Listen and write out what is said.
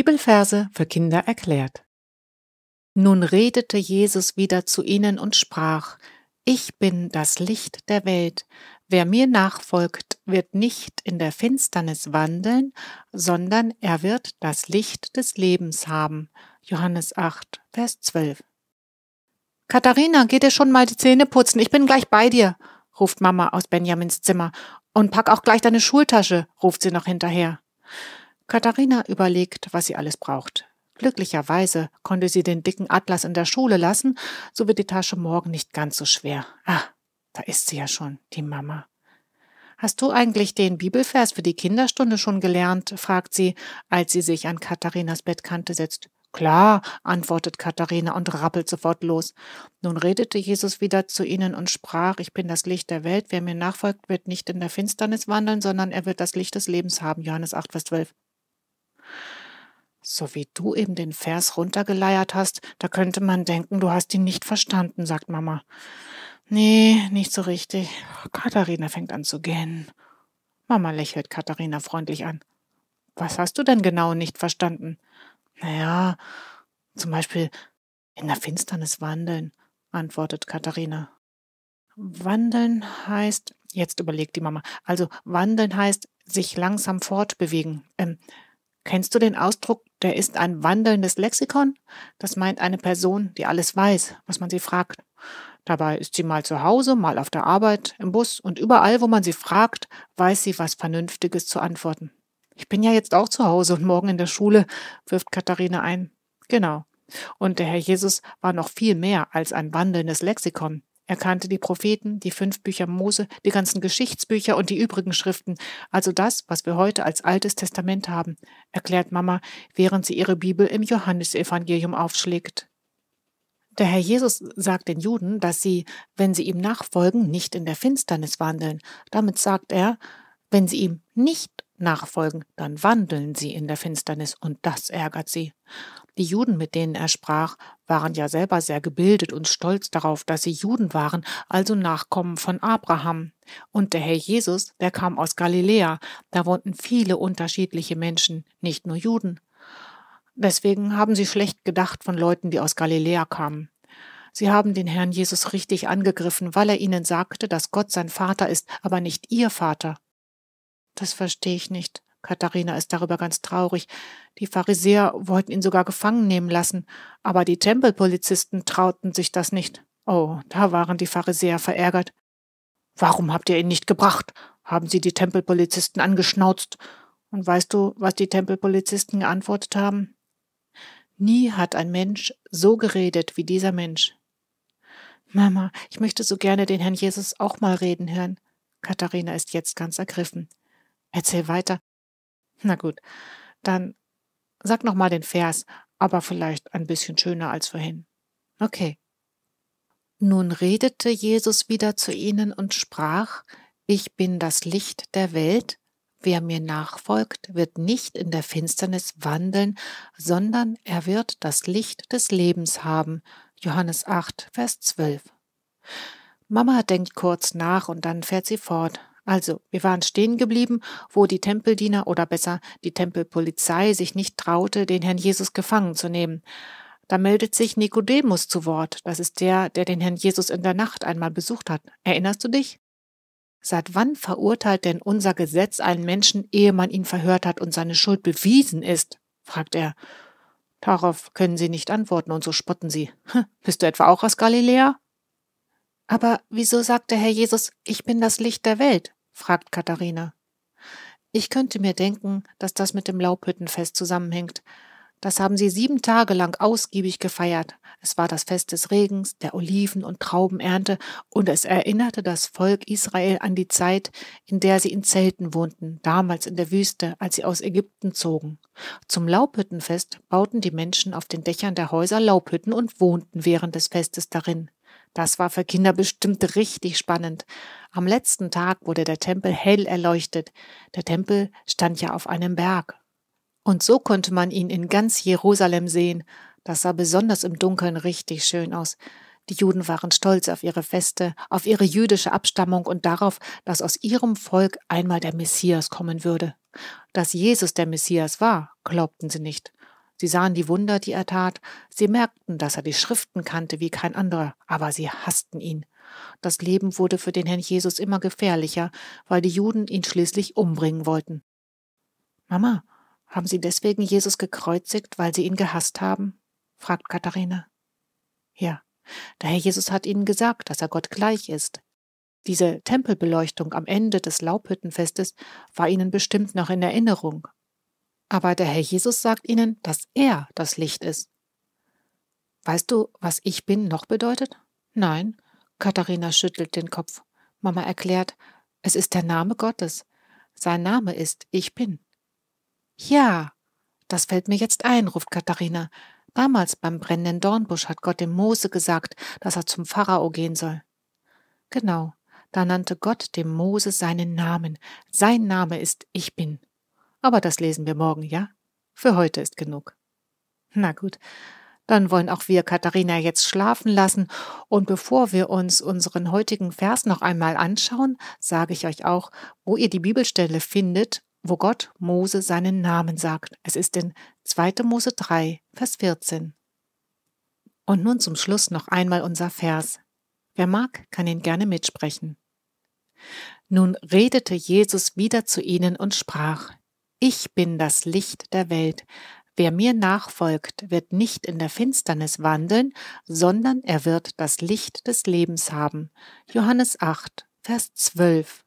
Bibelverse für Kinder erklärt. Nun redete Jesus wieder zu ihnen und sprach, Ich bin das Licht der Welt. Wer mir nachfolgt, wird nicht in der Finsternis wandeln, sondern er wird das Licht des Lebens haben. Johannes 8, Vers 12. Katharina, geh dir schon mal die Zähne putzen, ich bin gleich bei dir, ruft Mama aus Benjamins Zimmer. Und pack auch gleich deine Schultasche, ruft sie noch hinterher. Katharina überlegt, was sie alles braucht. Glücklicherweise konnte sie den dicken Atlas in der Schule lassen, so wird die Tasche morgen nicht ganz so schwer. Ah, da ist sie ja schon, die Mama. Hast du eigentlich den Bibelvers für die Kinderstunde schon gelernt? fragt sie, als sie sich an Katharinas Bettkante setzt. Klar, antwortet Katharina und rappelt sofort los. Nun redete Jesus wieder zu ihnen und sprach, ich bin das Licht der Welt, wer mir nachfolgt, wird nicht in der Finsternis wandeln, sondern er wird das Licht des Lebens haben. Johannes 8, Vers 12. So wie du eben den Vers runtergeleiert hast, da könnte man denken, du hast ihn nicht verstanden, sagt Mama. Nee, nicht so richtig. Katharina fängt an zu gähnen. Mama lächelt Katharina freundlich an. Was hast du denn genau nicht verstanden? Naja, zum Beispiel in der Finsternis wandeln, antwortet Katharina. Wandeln heißt, jetzt überlegt die Mama, also wandeln heißt sich langsam fortbewegen. Ähm, Kennst du den Ausdruck, der ist ein wandelndes Lexikon? Das meint eine Person, die alles weiß, was man sie fragt. Dabei ist sie mal zu Hause, mal auf der Arbeit, im Bus und überall, wo man sie fragt, weiß sie was Vernünftiges zu antworten. Ich bin ja jetzt auch zu Hause und morgen in der Schule, wirft Katharina ein. Genau. Und der Herr Jesus war noch viel mehr als ein wandelndes Lexikon. Er kannte die Propheten, die fünf Bücher Mose, die ganzen Geschichtsbücher und die übrigen Schriften, also das, was wir heute als Altes Testament haben, erklärt Mama, während sie ihre Bibel im Johannesevangelium aufschlägt. Der Herr Jesus sagt den Juden, dass sie, wenn sie ihm nachfolgen, nicht in der Finsternis wandeln. Damit sagt er, wenn sie ihm nicht nachfolgen, dann wandeln sie in der Finsternis und das ärgert sie. Die Juden, mit denen er sprach, waren ja selber sehr gebildet und stolz darauf, dass sie Juden waren, also Nachkommen von Abraham. Und der Herr Jesus, der kam aus Galiläa, da wohnten viele unterschiedliche Menschen, nicht nur Juden. Deswegen haben sie schlecht gedacht von Leuten, die aus Galiläa kamen. Sie haben den Herrn Jesus richtig angegriffen, weil er ihnen sagte, dass Gott sein Vater ist, aber nicht ihr Vater. Das verstehe ich nicht. Katharina ist darüber ganz traurig. Die Pharisäer wollten ihn sogar gefangen nehmen lassen, aber die Tempelpolizisten trauten sich das nicht. Oh, da waren die Pharisäer verärgert. Warum habt ihr ihn nicht gebracht? Haben sie die Tempelpolizisten angeschnauzt? Und weißt du, was die Tempelpolizisten geantwortet haben? Nie hat ein Mensch so geredet wie dieser Mensch. Mama, ich möchte so gerne den Herrn Jesus auch mal reden hören. Katharina ist jetzt ganz ergriffen. Erzähl weiter, na gut, dann sag nochmal den Vers, aber vielleicht ein bisschen schöner als vorhin. Okay. Nun redete Jesus wieder zu ihnen und sprach, Ich bin das Licht der Welt, wer mir nachfolgt, wird nicht in der Finsternis wandeln, sondern er wird das Licht des Lebens haben. Johannes 8, Vers 12. Mama denkt kurz nach und dann fährt sie fort. Also, wir waren stehen geblieben, wo die Tempeldiener oder besser die Tempelpolizei sich nicht traute, den Herrn Jesus gefangen zu nehmen. Da meldet sich Nikodemus zu Wort. Das ist der, der den Herrn Jesus in der Nacht einmal besucht hat. Erinnerst du dich? Seit wann verurteilt denn unser Gesetz einen Menschen, ehe man ihn verhört hat und seine Schuld bewiesen ist? fragt er. Darauf können sie nicht antworten und so spotten sie. Bist du etwa auch aus Galiläa? Aber wieso sagt der Herr Jesus, ich bin das Licht der Welt? fragt Katharina. Ich könnte mir denken, dass das mit dem Laubhüttenfest zusammenhängt. Das haben sie sieben Tage lang ausgiebig gefeiert. Es war das Fest des Regens, der Oliven- und Traubenernte, und es erinnerte das Volk Israel an die Zeit, in der sie in Zelten wohnten, damals in der Wüste, als sie aus Ägypten zogen. Zum Laubhüttenfest bauten die Menschen auf den Dächern der Häuser Laubhütten und wohnten während des Festes darin. Das war für Kinder bestimmt richtig spannend. Am letzten Tag wurde der Tempel hell erleuchtet. Der Tempel stand ja auf einem Berg. Und so konnte man ihn in ganz Jerusalem sehen. Das sah besonders im Dunkeln richtig schön aus. Die Juden waren stolz auf ihre Feste, auf ihre jüdische Abstammung und darauf, dass aus ihrem Volk einmal der Messias kommen würde. Dass Jesus der Messias war, glaubten sie nicht. Sie sahen die Wunder, die er tat, sie merkten, dass er die Schriften kannte wie kein anderer, aber sie hassten ihn. Das Leben wurde für den Herrn Jesus immer gefährlicher, weil die Juden ihn schließlich umbringen wollten. Mama, haben Sie deswegen Jesus gekreuzigt, weil Sie ihn gehasst haben? fragt Katharina. Ja, der Herr Jesus hat ihnen gesagt, dass er Gott gleich ist. Diese Tempelbeleuchtung am Ende des Laubhüttenfestes war ihnen bestimmt noch in Erinnerung, aber der Herr Jesus sagt ihnen, dass er das Licht ist. Weißt du, was ich bin noch bedeutet? Nein, Katharina schüttelt den Kopf. Mama erklärt, es ist der Name Gottes. Sein Name ist Ich bin. Ja, das fällt mir jetzt ein, ruft Katharina. Damals beim brennenden Dornbusch hat Gott dem Mose gesagt, dass er zum Pharao gehen soll. Genau, da nannte Gott dem Mose seinen Namen. Sein Name ist Ich bin. Aber das lesen wir morgen, ja? Für heute ist genug. Na gut, dann wollen auch wir Katharina jetzt schlafen lassen. Und bevor wir uns unseren heutigen Vers noch einmal anschauen, sage ich euch auch, wo ihr die Bibelstelle findet, wo Gott Mose seinen Namen sagt. Es ist in 2. Mose 3, Vers 14. Und nun zum Schluss noch einmal unser Vers. Wer mag, kann ihn gerne mitsprechen. Nun redete Jesus wieder zu ihnen und sprach, ich bin das Licht der Welt. Wer mir nachfolgt, wird nicht in der Finsternis wandeln, sondern er wird das Licht des Lebens haben. Johannes 8, Vers 12.